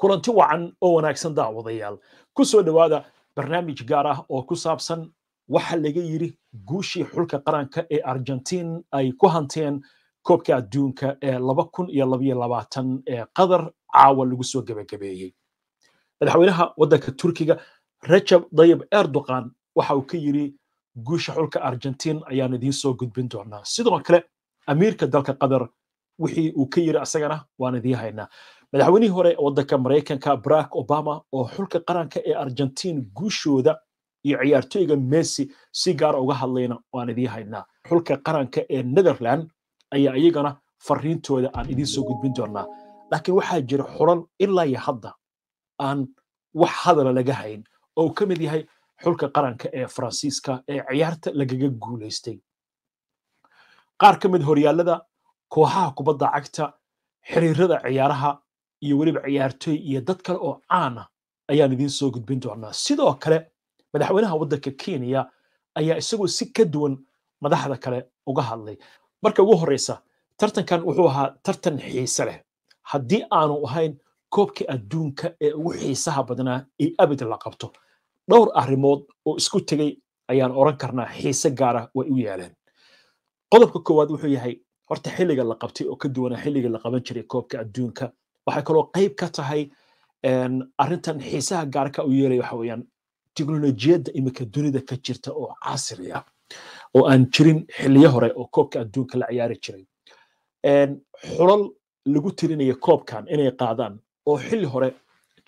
kulanti wacan oo wanaagsan daawadayaal ku soo dhawaada barnaamij gaar ah oo ku saabsan waxa laga yiri guushii xulka qaranka ee argentiin ay ku hanteen koobka adduunka ee laba kun iyo labayo labaatan ee qatar caawa lagu soo gebagabeeyey madaxweynaha waddanka turkiga rajab dayib erdogan waxa uu ka yiri guusha xulka argentiin ayaan idiin soo gudbin doonaa sidoo kale amiirka dalka qatar wixii uu ka yiri asagana waan idiin haynaa madaxweynihii hore waddanka maraykanka barack obama oo xulka qaranka ee argentiin guushooda iyo ciyaartooyga messi si gaara ah uga hadlayna waan idiin haynaa xulka qaranka ee netherland ayaa iyagana fariintooda aan idiin soo gudbin doonaa laakiin waxaa jira xulal ilaa iyo hadda aan wax hadala laga hayn oo ka mid yahay xulka qaranka ee faransiiska ee ciyaarta lagaga guulaystay qaar ka mid horyaalada kooxaha kubadda cagta xiriirada ciyaaraha iyo weliba ciyaartoy iyo dad kale oo caana ah ayaan idiin soo gudbin doonaa sidoo kale madaxweynaha waddanka kenya ayaa isagoo si ka duwan madaxda kale uga hadlay marka ugu horreysa tartankan wuxuu ahaa tartan xiise leh haddii aanu ahayn koobka adduunka ee ugu xiisaha badnaa ee abid la qabto dhowr arrimood oo isku tegey ayaan odhan karnaa xiise gaara ah way u yeeleen qodobka koowaad wuxuu yahay horta xilliga la qabtay oo ka duwanaa xilliga la qaban jiray koobka adduunka waxay kaloo qeyb ka tahay arintan xiisaha gaarka u yeelaya waxa weeyaan teknolojiyadda dunida ka jirta oo casriya ah, oo aan jirin xiliyo hore oo koobka adduunka la ciyaari jiray xulal lagu tirinaya koobkan inay qaadaan oo xilli hore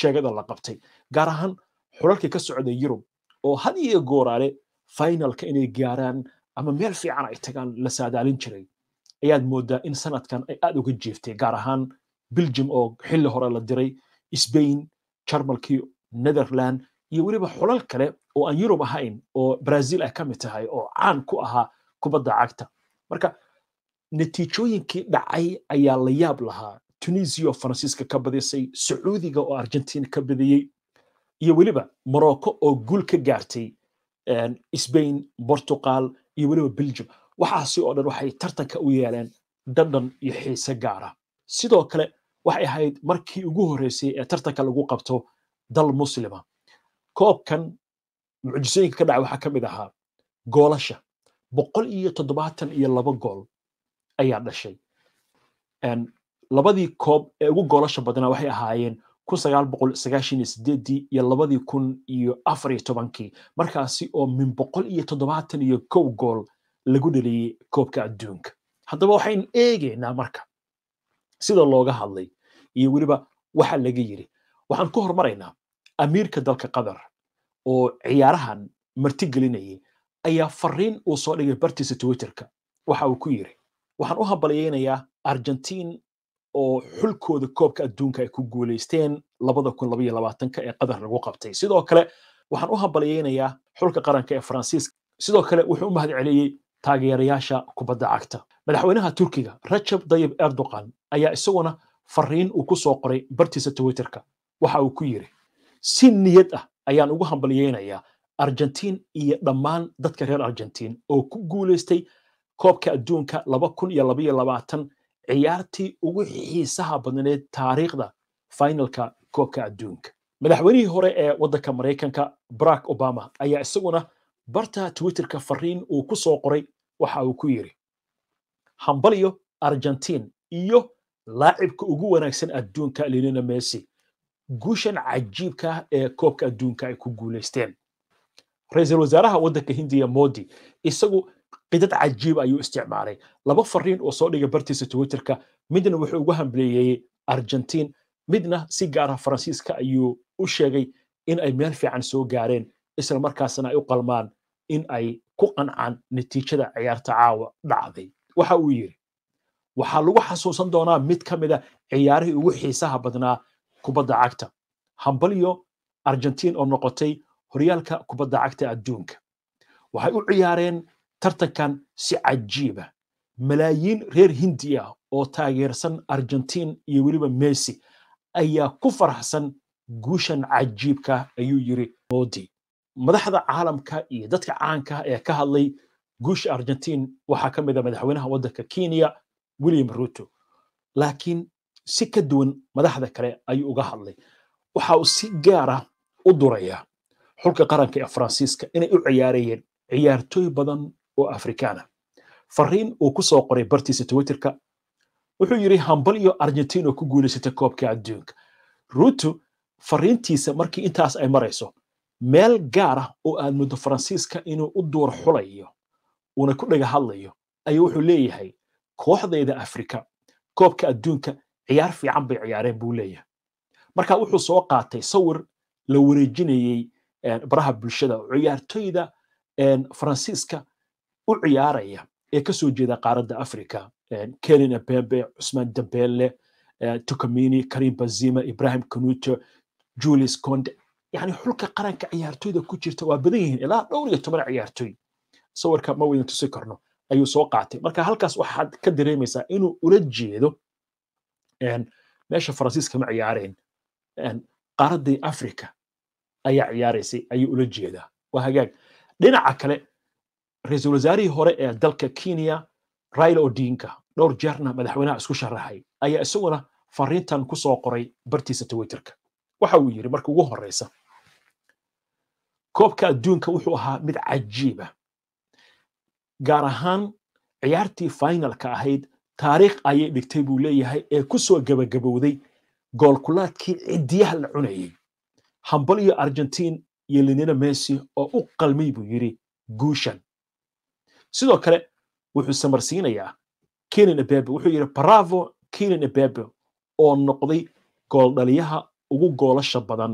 jeegada la qabtay gaar ahaan xulalkii ka socday yurub oo had iyo gooraale finalka inay gaaraan ama meel fiican ay tagaan la saadaalin jiray ayaad moodaa in sanadkan ay aad uga jiiftay gaar ahaan belgium oo xilli hore la diray spain jarmalkii netherland iyo weliba xulal kale oo aan yurub ahayn oo brazil ay ka mid tahay oo caan ku ahaa kubadda cagta marka natiijooyinkii dhacay ayaa la yaab lahaa tunisia oo faransiiska ka badisay sacuudiga oo argentina ka badiyey iyo weliba morocco oo guul ka gaartay spain portugal iyo weliba belgium waxaasi oo dhan waxay tartanka u yeeleen dhadhan iyo xiise gaara sidoo kale waxay ahayd markii ugu horreysay ee tartanka lagu qabto dal muslima koobkan mucjisooyinka ka dhacay waxaa ka mid ahaa goolasha boqol iyo toddobaatan iyo laba gool ayaa dhashay labadii koob ee ugu goolasha badnaa waxay ahaayeen kun sagaal boqol sagaashan iyo sideedii iyo labadii kun iyo afar iyo tobankii markaasi oo min boqol iyo toddobaatan iyo kow gool lagu dheliyey koobka adduunka haddaba waxaynu eegeynaa marka sida looga hadlay iyo weliba waxa laga yiri waxaan ku hormaraynaa amiirka dalka qatar oo ciyaarahan marti gelinayay ayaa fariin uu soo dhigay bartiisa twitterka waxa uu ku yiri waxaan u hambalyeynayaa argentine oo xulkooda koobka adduunka ay ku guuleysteen labada kun labaiyo labaatanka ee qatar lagu qabtay sidoo kale waxaan u hambalyaynayaa xulka qaranka ee faransiiska sidoo kale wuxuu u mahad celiyey taageerayaasha kubadda cagta madaxweynaha turkiga rajab dayib erdogan ayaa isaguna fariin uu ku soo qoray bartiisa twitterka waxa uu ku yiri si niyad ah ayaan ugu hambalyeynayaa argentiin iyo dhammaan dadka reer argentiin oo ku guulaystay koobka adduunka ciyaartii ugu xiisaha badneed taariikhda finalka koobka adduunka madaxweynihii hore ee waddanka maraykanka barack obama ayaa isaguna barta twitterka fariin uu ku soo qoray waxa uu ku yiri hambalyo argentiin iyo laacibka ugu wanaagsan adduunka linina messi guushan cajiibka ah ee koobka adduunka ay ku guulaysteen ra-iisul wasaaraha waddanka hindiya modi isagu qidad cajiib ayuu isticmaalay laba fariin oo soo dhigay bartiisa twitterka midna wuxuu ugu hambleeyey argentiin midna si gaara ah faransiiska ayuu u sheegay in ay meel fiican soo gaareen islamarkaasna ay u qalmaan in ay ku qancaan natiijada ciyaarta caawa dhacday waxa uu yidhi waxaa lagu xasuusan doonaa mid ka mid a ah ciyaarihii ugu xiisaha badnaa kubadda cagta hambalyo argentiin oo noqotay horyaalka kubadda cagta adduunka waxay u ciyaareen tartankan si cajiiba ah. malaayiin reer hindiya oo taageersan argentiin iyo weliba messi ayaa ku faraxsan guushan cajiibka ayuu yiri modi madaxda caalamka iyo dadka caanka ah ee ka hadlay guusha argentiin waxaa ka mid a madaxweynaha waddanka kenya william ruto laakiin si ka duwan madaxda kale ayuu uga hadlay waxa uu si gaara u durayaa xulka qaranka ee faransiiska inay u ciyaarayeen ciyaartooy badan oo afrikaana fariin uu ku soo qoray bartiisa twitterka wuxuu yidhi hambalyo argentina ku guulaysata koobka adduunka ruto fariintiisa markii intaas ay marayso meel gaara ah oo aad muddo faransiiska inuu u duur xulayo uuna ku dhaga hadlayo ayuu wuxuu leeyahay kooxdayda afrika koobka adduunka ciyaar fiican bay ciyaareen buu leeyahay marka wuxuu soo qaatay sawir la wareejinayey baraha bulshada ciyaartoyda faransiiska u ciyaaraya ee kasoo jeeda qaaradda africa kenin abembe cusmaan dambele tukamini karim bazima ibrahim kanuto julius conde yani xulka qaranka ciyaartoyda ku jirta waa badan yihiin ilaa dhowr iyo toban ciyaartoy sawirka ma weydan tusi karno ayuu soo qaatay marka halkaas waxaad ka dareemaysaa inuu ula jeedo meesha faransiiska ma ciyaareen qaaradii africa ayaa ciyaaraysay ayuu ula jeedaa waa hagaag dhinaca kale ra-iisul wasaarihii hore ee dalka kenya raila odinka dhowr jeerna madaxweynaha isku sharaxay ayaa isaguna fariintan kusoo qoray bartiisa twitterka waxa uu yidhi marka ugu horreysa koobka adduunka wuxuu ahaa mid cajiiba ah gaar ahaan ciyaartii finalka ahayd taariikh ayay dhigtay buu leeyahay ee ku soo gebagabowday goolkulaadkii ciddiyaha la cunayay hambal iyo argentiin iyo linina messi oo u qalmay buu yidhi guushan sidoo kale wuxuu samarsiinayaa kenan ebebe wuxuu yidhi bravo kenan abebe oo noqday gooldhaliyaha ugu goolasha badan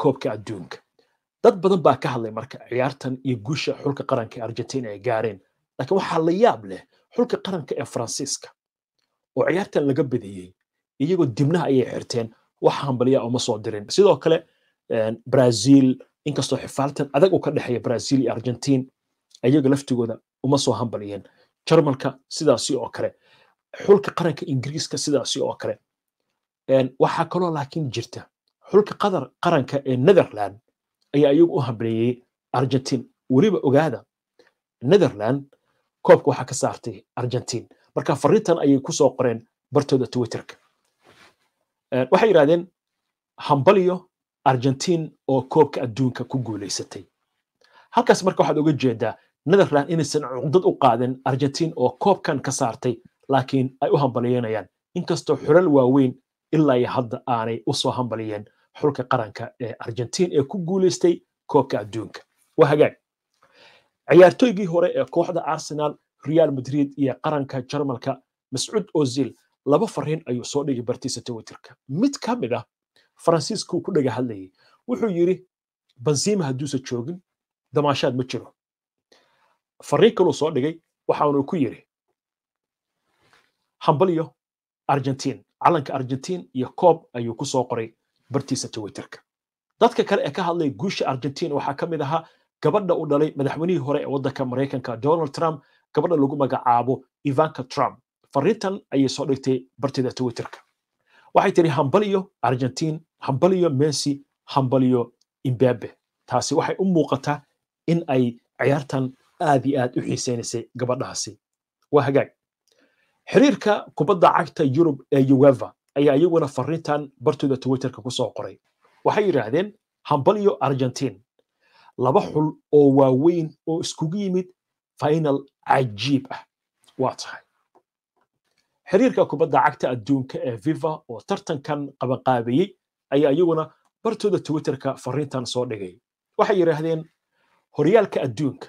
koobka adduunka dad badan baa ka hadlay marka ciyaartan iyo guusha xulka qaranka ee argentina ay gaareen laakiin waxaa la yaab leh xulka qaranka ee faransiiska oo ciyaartan laga bediyey iyagoo dibnaha ayay xirteen wax hambaliya ah uma soo dirin sidoo kale eh, brazil inkastoo xifaaltan adag uu ka dhexeeya brazil iyo argentin ayaga laftigooda uma soo hambaliyeen jarmalka sidaasi oo kale xulka qaranka ingiriiska sidaasi oo kale eh, waxaa kaloo laakiin jirta xulka qaranka ee netherland ayaa iyagu u habreeyey argentine weliba ogaada netherland koobka waxaa ka saartay argentine marka fariintan ayay kusoo qoreen bartooda twitterka eh, waxay yidhahdeen hambalyo argentin oo koobka adduunka ku guuleysatay halkaas marka waxaad oga jeedaa netherland inaysan cuqdad u qaaden argentine oo koobkan ka saartay laakiin ay u hambalyeynayaan inkastoo xulal waaweyn ilaa iyo hadda aanay usoo soo hambaliyeen xulka qaranka ee argentine ee ku guuleystay koobka adduunka waa ciyaartooygii hore ee kooxda arsenal real madrid iyo qaranka jarmalka mascuud ozil laba fariin ayuu soo dhigi bartiisa twitterka mid ka mid ah faransiiskuu ku dhaga hadlayay wuxuu yidhi banzima hadduusa joogin damaashaad ma jiro fariin kaluu soo dhigay waxaanu ku yidhi hambalyo argentine calanka argentine iyo koob ayuu ku qoray bartiisa twitterka dadka kale ee ka hadlay guusha argentina waxaa ka mid ahaa gabadha u dhalay madaxweynihii hore ee waddanka maraykanka donald trump gabadha lagu magacaabo ivanka trump fariintan ayay soo dhigtay bartida twitterka waxay tidhi hambaliyo argentin hambaliyo messi hambaliyo imbabe taasi waxay u muuqataa in ay ciyaartan aad i aad u xiisaynaysay gabadhaasi waa hagaag xiriirka kubadda cagta yurub ee yuweva ayaa iyaguna farrintan bartooda twitterka ku soo qoray waxay yidhaahdeen hambal iyo argentine laba xul oo waaweyn oo iskugu yimid final cajiib ah waa tahay xiriirka kubadda cagta adduunka ee viva oo tartankan qabanqaabiyey ayaa iyaguna bartooda twitterka farrintan soo dhigay waxay yidhaahdeen horyaalka adduunka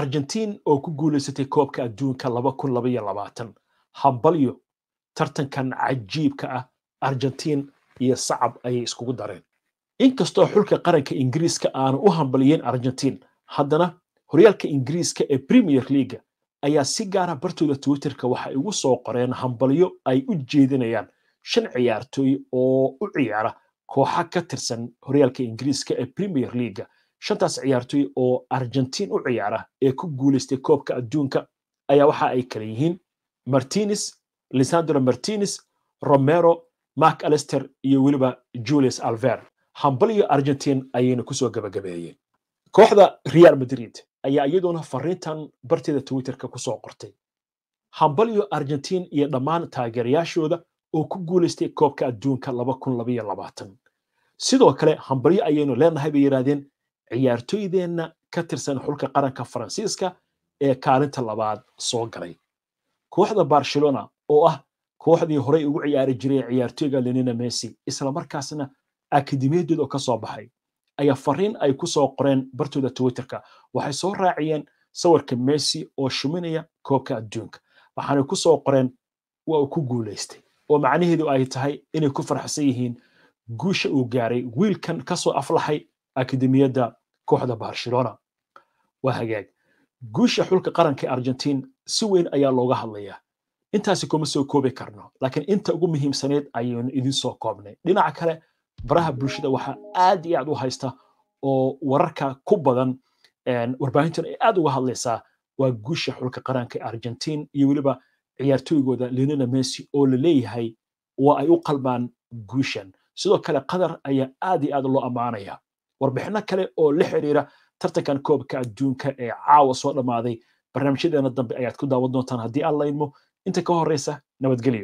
argentine oo ku guulaysatay koobka adduunka laba kun labayo labaatan iyo tartankan cajiibka ah argentiin iyo sacab ayay iskugu dareen inkastoo xulka qaranka ingiriiska aana u hambaliyeen argentiin haddana horyaalka ingiriiska ee premier leaga ayaa si gaara ah bartooda twitterka waxay ugu soo qoreen hambalyo ay u jeedinayaan shan ciyaartooy oo u ciyaara kooxa ka tirsan horyaalka ingiriiska ee premier leaga shantaas ciyaartooy oo argentiin u ciyaara ee ku guuleystay koobka adduunka ayaa waxa ay kala yihiin martinez lisandro martinez romero mark alester iyo weliba julius alver hambal iyo argentine ayayna kusoo gabagabeeyeen kooxda real madrid ayaa iyaduna fariintan barteeda twitterka kusoo qortay hambal iyo argentine iyo dhammaan taageerayaashooda oo ku guuleystay koobka adduunka sidoo kale hambalyo ayaynu leenahay bay yidhahdeen ciyaartoydeenna ka tirsan xulka qaranka faransiiska ee kaalinta labaad soo galay kooxda barcelona oo ah kooxdii horey ugu ciyaari jiray ciyaartoyga lenina messi isla markaasna akademiyadeed oo baxay ayaa fariin ay kusoo qoreen bartooda twitterka waxay soo raaciyeen sawirka messi oo shuminaya koobka adduunka waxaanay ku soo qoreen waa uu ku guulaystay oo macnaheedu ay tahay inay ku farxsan yihiin guusha uu gaaray wiilkan kasoo soo aflaxay akademiyadda kooxda barcelona waa hagaag guusha xulka qaranka ee argentiin si weyn ayaa looga hadlayaa intaasi kuma soo koobi karno laakiin inta ugu muhiimsaneyd ayaynu idin soo koobnay dhinaca kale baraha bulshada waxaa aad iyo aad u haysta oo wararka ku badan warbaahintan ay aad uga hadlaysaa waa guusha xulka qaranka ee argentiin iyo weliba ciyaartooygooda lionela messi oo la leeyahay waa ay u qalmaan guushan sidoo kale qatar ayaa aad iyo aad loo ammaanaya warbixino kale oo la xiriira tartankan koobka adduunka ee caawa soo dhammaaday barnaamijyadeena dambe ayaad ku daawan doontaan haddii aan laydmo انت كوهر ريسه نبت قليو